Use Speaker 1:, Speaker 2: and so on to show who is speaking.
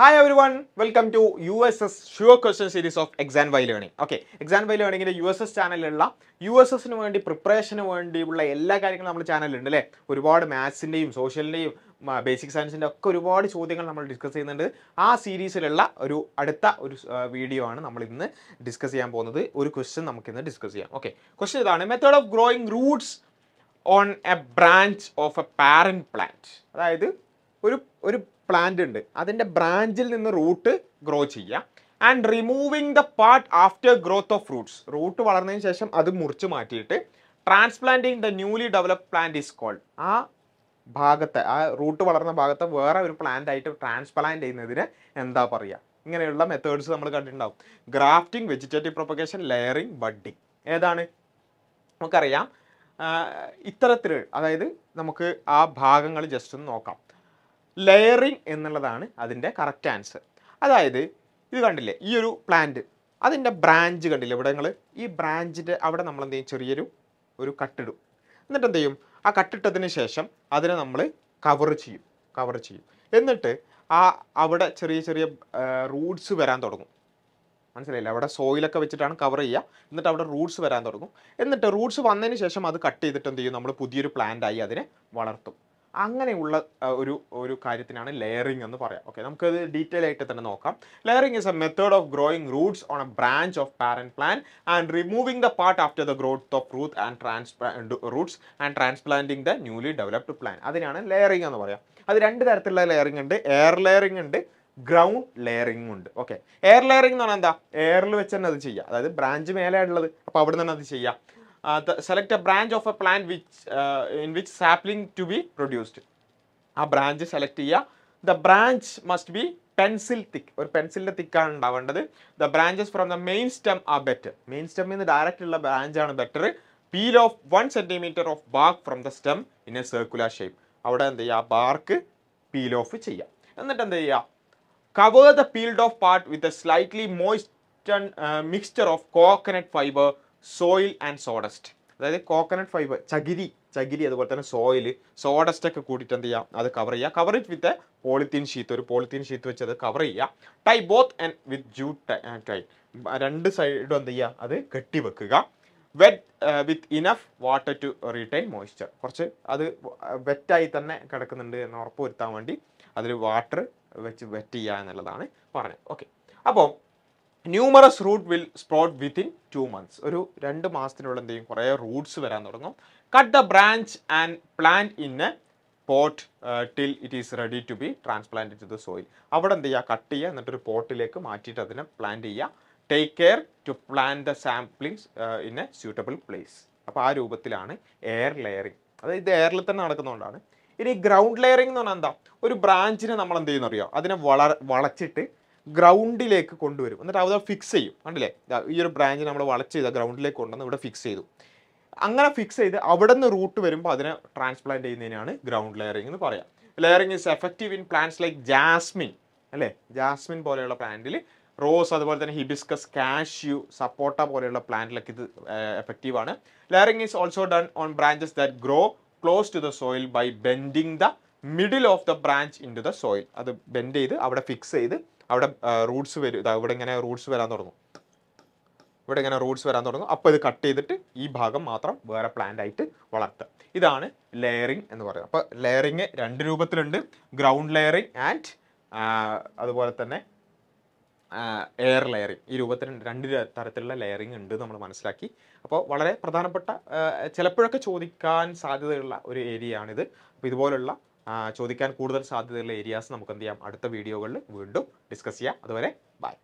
Speaker 1: hi everyone welcome to U S S sure question series of exam Y learning okay exam Y ലേണിംഗിൻ്റെ U S S ചാനലിലുള്ള U S എസിന് വേണ്ടി പ്രിപ്പറേഷന് വേണ്ടിയുള്ള എല്ലാ കാര്യങ്ങളും നമ്മുടെ ചാനലിലുണ്ട് അല്ലേ ഒരുപാട് മാത്സിൻ്റെയും സോഷ്യലിൻ്റെയും ബേസിക് സയൻസിൻ്റെ ഒക്കെ ഒരുപാട് ചോദ്യങ്ങൾ നമ്മൾ ഡിസ്കസ് ചെയ്യുന്നുണ്ട് ആ സീരീസിലുള്ള ഒരു അടുത്ത ഒരു വീഡിയോ ആണ് നമ്മൾ ഇന്ന് ഡിസ്കസ് ചെയ്യാൻ പോകുന്നത് ഒരു ക്വസ്റ്റ്യൻ നമുക്കിന്ന് ഡിസ്കസ് ചെയ്യാം ഓക്കെ ക്വസ്റ്റ്യൻ ഇതാണ് method of growing roots on a branch of a parent plant അതായത് ഒരു ഒരു പ്ലാന്റ് ഉണ്ട് അതിൻ്റെ ബ്രാഞ്ചിൽ നിന്ന് റൂട്ട് ഗ്രോ ചെയ്യുക and removing the part after growth of fruits root വളർന്നതിന് ശേഷം അത് മുറിച്ച് മാറ്റിയിട്ട് transplanting the newly develop plant is called ആ ഭാഗത്തെ ആ റൂട്ട് വളർന്ന ഭാഗത്തെ വേറെ ഒരു പ്ലാന്റ് ആയിട്ട് ട്രാൻസ്പ്ലാന്റ് ചെയ്യുന്നതിന് എന്താ പറയുക ഇങ്ങനെയുള്ള മെത്തേഡ്സ് നമ്മൾ കണ്ടിട്ടുണ്ടാവും grafting vegetative propagation layering budding ഏതാണ് നമുക്കറിയാം ഇത്തരത്തിൽ അതായത് നമുക്ക് ആ ഭാഗങ്ങൾ ജസ്റ്റ് ഒന്ന് നോക്കാം ലെയറിങ് എന്നുള്ളതാണ് അതിൻ്റെ കറക്റ്റ് ആൻസർ അതായത് ഇത് കണ്ടില്ലേ ഈ ഒരു പ്ലാന്റ് അതിൻ്റെ ബ്രാഞ്ച് കണ്ടില്ലേ ഇവിടെ നിങ്ങൾ ഈ ബ്രാഞ്ചിൻ്റെ അവിടെ നമ്മൾ എന്ത് ചെയ്യും ചെറിയൊരു ഒരു കട്ടിടും എന്നിട്ട് എന്ത് ചെയ്യും ആ കട്ടിട്ടതിന് ശേഷം അതിനെ നമ്മൾ കവർ ചെയ്യും കവർ ചെയ്യും എന്നിട്ട് ആ അവിടെ ചെറിയ ചെറിയ റൂട്ട്സ് വരാൻ തുടങ്ങും മനസ്സിലായില്ല അവിടെ സോയിലൊക്കെ വെച്ചിട്ടാണ് കവർ ചെയ്യുക എന്നിട്ട് അവിടെ റൂട്ട്സ് വരാൻ തുടങ്ങും എന്നിട്ട് റൂട്ട്സ് വന്നതിന് ശേഷം അത് കട്ട് ചെയ്തിട്ട് എന്ത് ചെയ്യും നമ്മൾ പുതിയൊരു പ്ലാന്റ് ആയി അതിനെ വളർത്തും അങ്ങനെയുള്ള ഒരു ഒരു കാര്യത്തിനാണ് ലെയറിംഗ് എന്ന് പറയാം ഓക്കെ നമുക്കത് ഡീറ്റെയിൽ ആയിട്ട് തന്നെ നോക്കാം layering is a method of growing roots on a branch of parent plant and removing the part after the growth of root and transplant roots and transplanting the newly developed plant അതിനാണ് layering എന്ന് പറയാം അത് രണ്ട് തരത്തിലുള്ള layering ഉണ്ട് air layering ഉണ്ട് ground layering ഉണ്ട് okay air layering എന്ന് പറഞ്ഞാൽ എന്താ എയറിൽ വെച്ച് തന്നെ അത് ചെയ്യുക അതായത് ബ്രാഞ്ച് മേലെയാണുള്ളത് അപ്പോൾ അവിടെ നിന്ന് അത് ചെയ്യുക Uh, select a branch of a plant which uh, in which sapling to be produced ആ ബ്രാഞ്ച് സെലക്ട് ചെയ്യുക the branch must be pencil thick ഒരു പെൻസിലിൻ്റെ തിക്കാണ് ഉണ്ടാവേണ്ടത് the branches from the main stem ആ ബെറ്റർ മെയിൻ സ്റ്റെമ്മിൽ നിന്ന് direct ഉള്ള ബ്രാഞ്ചാണ് better peel off one centimetre of bark from the stem in a circular shape അവിടെ എന്ത് ചെയ്യുക ബാർക്ക് പീൽ ഓഫ് ചെയ്യാം എന്നിട്ട് എന്ത് ചെയ്യുക cover the peeled off part with a slightly moist mixture of coconut fibre soil and sawdust അതായത് coconut fibre ചകിരി ചകിരി അതുപോലെ തന്നെ സോയിൽ സോഡസ്റ്റ് ഒക്കെ കൂട്ടിയിട്ട് എന്ത് ചെയ്യാം അത് കവർ ചെയ്യുക cover it with polythene sheath ഒരു പോളിത്തീൻ ഷീത്ത് വെച്ച് അത് കവർ ചെയ്യുക ടൈ ബോത്ത് ആൻഡ് വിത്ത് ജൂ ടൈ രണ്ട് സൈഡും എന്ത് ചെയ്യുക അത് കെട്ടി വെക്കുക wet with enough water to retain moisture കുറച്ച് അത് വെറ്റായി തന്നെ കിടക്കുന്നുണ്ട് എന്ന് ഉറപ്പ് വരുത്താൻ വേണ്ടി അതിൽ വാട്ടർ വെച്ച് വെറ്റ് ചെയ്യുക എന്നുള്ളതാണ് പറഞ്ഞത് ഓക്കെ അപ്പോൾ numerous root will sprout within two months ഒരു രണ്ട് മാസത്തിനുള്ള എന്തെയും കുറേ റൂട്ട്സ് വരാൻ തുടങ്ങും cut the branch and plant in a pot till it is ready to be transplant to the soil അവിടെ എന്ത് ചെയ്യുക കട്ട് ചെയ്യുക എന്നിട്ടൊരു പോട്ടിലേക്ക് മാറ്റിയിട്ട് അതിനെ പ്ലാന്റ് ചെയ്യുക take care to plant the saplings in a suitable place അപ്പോൾ ആ രൂപത്തിലാണ് എയർ ലെയറിങ് അതായത് ഇത് എയറിൽ തന്നെ നടക്കുന്നതുകൊണ്ടാണ് ഇനി ഗ്രൗണ്ട് ലെയറിംഗ് എന്ന് പറഞ്ഞാൽ എന്താ ഒരു ബ്രാഞ്ചിനെ നമ്മൾ എന്ത് ചെയ്യുന്നറിയോ അറിയോ അതിനെ വള വളച്ചിട്ട് ഗ്രൗണ്ടിലേക്ക് കൊണ്ടുവരും എന്നിട്ട് അവിടെ ഫിക്സ് ചെയ്യും കണ്ടില്ലേ ഈ ഒരു ബ്രാഞ്ച് നമ്മൾ വളച്ച് ചെയ്ത ഗ്രൗണ്ടിലേക്ക് കൊണ്ടുവന്ന് ഇവിടെ ഫിക്സ് ചെയ്തു അങ്ങനെ ഫിക്സ് ചെയ്ത് അവിടെ നിന്ന് റൂട്ട് വരുമ്പോൾ അതിനെ ട്രാൻസ്പ്ലാന്റ് ചെയ്യുന്നതിനാണ് ഗ്രൗണ്ട് ലെയറിംഗ് എന്ന് പറയാം layering is effective in plants like jasmine അല്ലേ ജാസ്മിൻ പോലെയുള്ള പ്ലാന്റിൽ റോസ് അതുപോലെ തന്നെ ഹിബിസ്കസ് കാഷ്യൂ സപ്പോട്ട പോലെയുള്ള പ്ലാന്റിലൊക്കെ ഇത് എഫക്റ്റീവ് ആണ് layering is also done on branches that grow close to the soil by bending the middle of the branch into the soil അത് bend ചെയ്ത് അവിടെ ഫിക്സ് ചെയ്ത് അവിടെ റൂട്ട്സ് വരും ഇതാ ഇവിടെ ഇങ്ങനെ റൂട്ട്സ് വരാൻ തുടങ്ങും ഇവിടെ ഇങ്ങനെ റൂട്ട്സ് വരാൻ തുടങ്ങും അപ്പോൾ ഇത് കട്ട് ചെയ്തിട്ട് ഈ ഭാഗം മാത്രം വേറെ പ്ലാന്റ് ആയിട്ട് വളർത്തുക ഇതാണ് ലെയറിങ് എന്ന് പറയുന്നത് അപ്പോൾ ലെയറിങ് രണ്ട് രൂപത്തിലുണ്ട് ഗ്രൗണ്ട് ലെയറിങ് ആൻഡ് അതുപോലെ തന്നെ എയർ ലെയറിങ് ഈ രൂപത്തിൽ രണ്ട് തരത്തിലുള്ള ലെയറിങ് ഉണ്ട് നമ്മൾ മനസ്സിലാക്കി അപ്പോൾ വളരെ പ്രധാനപ്പെട്ട ചിലപ്പോഴൊക്കെ ചോദിക്കാൻ സാധ്യതയുള്ള ഒരു ഏരിയയാണിത് അപ്പോൾ ഇതുപോലുള്ള ചോദിക്കാൻ കൂടുതൽ സാധ്യതയുള്ള ഏരിയാസ് നമുക്ക് എന്ത് ചെയ്യാം അടുത്ത വീഡിയോകളിൽ വീണ്ടും ഡിസ്കസ് ചെയ്യാം അതുവരെ ബൈ